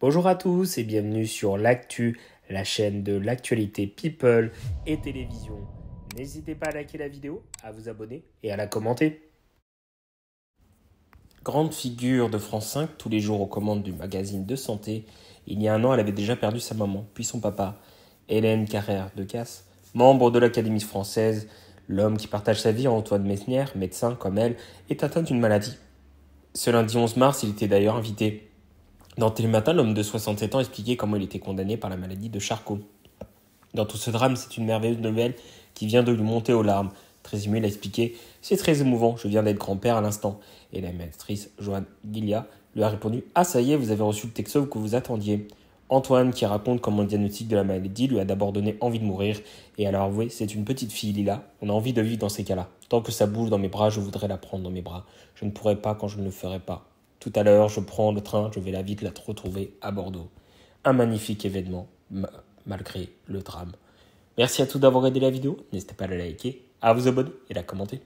Bonjour à tous et bienvenue sur l'actu, la chaîne de l'actualité people et télévision. N'hésitez pas à liker la vidéo, à vous abonner et à la commenter. Grande figure de France 5, tous les jours aux commandes du magazine de santé, il y a un an elle avait déjà perdu sa maman, puis son papa. Hélène Carrère de Casse, membre de l'Académie française, l'homme qui partage sa vie, Antoine Messnière, médecin comme elle, est atteint d'une maladie. Ce lundi 11 mars, il était d'ailleurs invité dans Télématin, l'homme de 67 ans expliquait comment il était condamné par la maladie de Charcot. Dans tout ce drame, c'est une merveilleuse nouvelle qui vient de lui monter aux larmes. Très ému, expliqué C'est très émouvant, je viens d'être grand-père à l'instant. Et la maîtresse Joanne Gillia lui a répondu Ah, ça y est, vous avez reçu le texto que vous attendiez. Antoine, qui raconte comment le diagnostic de la maladie lui a d'abord donné envie de mourir, et alors oui, C'est une petite fille, Lila, on a envie de vivre dans ces cas-là. Tant que ça bouge dans mes bras, je voudrais la prendre dans mes bras. Je ne pourrai pas quand je ne le ferai pas. Tout à l'heure, je prends le train, je vais la vite la retrouver à Bordeaux. Un magnifique événement, malgré le drame. Merci à tous d'avoir aidé la vidéo. N'hésitez pas à la liker, à vous abonner et à la commenter.